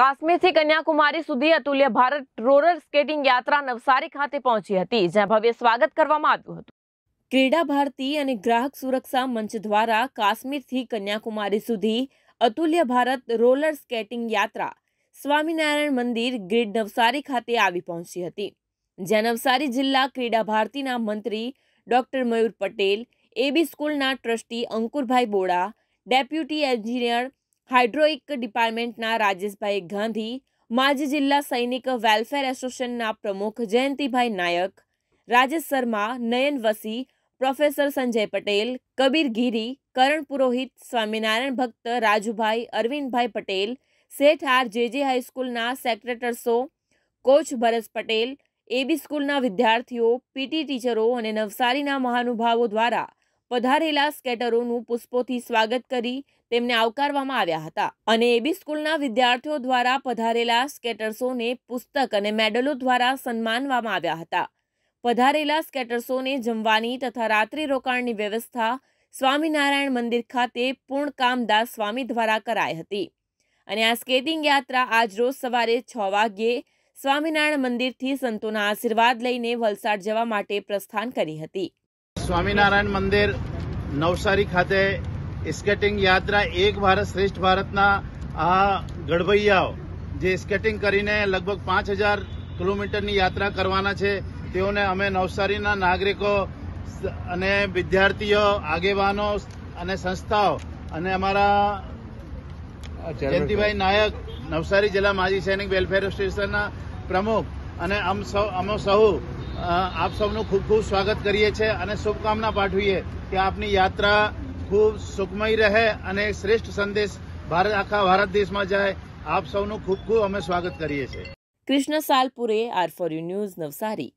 કાશ્મીરથી કન્યાકુમારી સુધી અતુલ્ય Bharat roller skating યાત્રા નવસારી ખાતે પહોંચી હતી જ્યાં ભવ્ય સ્વાગત કરવામાં આવ્યું હતું ક્રીડા ભારતી અને ગ્રાહક સુરક્ષા મંચ દ્વારા કાશ્મીરથી કન્યાકુમારી સુધી અતુલ્ય ભારત રોલર સ્કેટિંગ યાત્રા સ્વામિનારાયણ મંદિર ગ્રીડ નવસારી ખાતે આવી પહોંચી હતી જ્યાં નવસારી જિલ્લા ક્રીડા ભારતીના મંત્રી ડોક્ટર મયુર પટેલ એબી સ્કૂલના trustee Ankurbhai Boda deputy engineer હાઇડ્રોઇક ડિપાર્ટમેન્ટના રાજેશભાઈ ગાંધી માજી જિલ્લા સૈનિક વેલફેર એસોસિએશનના પ્રમુખ જયંતિભાઈ નાયક રાજેશ શર્મા નયન વસી પ્રોફેસર સંજય પટેલ કબીર ગીરી કરણ પુરોહિત સ્વામિનારાયણ ભક્ત રાજુભાઈ અરવિંદભાઈ પટેલ શેઠ આર જેજે હાઈસ્કૂલના સેક્રેટર્સો કોચ ભરત પટેલ એબી સ્કૂલના વિદ્યાર્થીઓ પીટી ટીચરો અને નવસારીના મહાનુભાવો દ્વારા પધારેલા સ્કેટરોનું પુષ્પોથી સ્વાગત કરી તેમને આવકારવામાં આવ્યા હતા અને એબી સ્કૂલના વિદ્યાર્થીઓ દ્વારા પધારેલા સ્કેટર્સોને પુસ્તક અને મેડલો દ્વારા સન્માનવામાં આવ્યા હતા પધારેલા સ્કેટર્સોને જમવાની તથા રાત્રિ રોકાણની વ્યવસ્થા સ્વામિનારાયણ મંદિર ખાતે પૂર્ણકામદાસ સ્વામી દ્વારા કરાઈ હતી અને આ સ્કેટિંગ યાત્રા આજ રોજ સવારે છ વાગ્યે સ્વામિનારાયણ મંદિરથી સંતોના આશીર્વાદ લઈને વલસાડ જવા માટે પ્રસ્થાન કરી હતી સ્વામિનારાયણ મંદિર નવસારી ખાતે સ્કેટિંગ યાત્રા એક ભારત શ્રેષ્ઠ ભારતના આ ગઢભૈયાઓ જે સ્કેટિંગ કરીને લગભગ પાંચ હજાર કિલોમીટરની યાત્રા કરવાના છે તેઓને અમે નવસારીના નાગરિકો અને વિદ્યાર્થીઓ આગેવાનો અને સંસ્થાઓ અને અમારા જયંતિભાઈ નાયક નવસારી જિલ્લા માજી સૈનિક વેલફેર સ્ટેશનના પ્રમુખ અને અમ સૌ અમો સૌ આપ સૌનું ખૂબ ખૂબ સ્વાગત કરીએ છીએ અને શુભકામના પાઠવીએ કે આપની યાત્રા ખૂબ સુખમય રહે અને શ્રેષ્ઠ સંદેશ ભારત આખા ભારત દેશમાં જાય આપ સૌનું ખૂબ ખૂબ અમે સ્વાગત કરીએ છીએ Krishna Salpure R four U news Navsari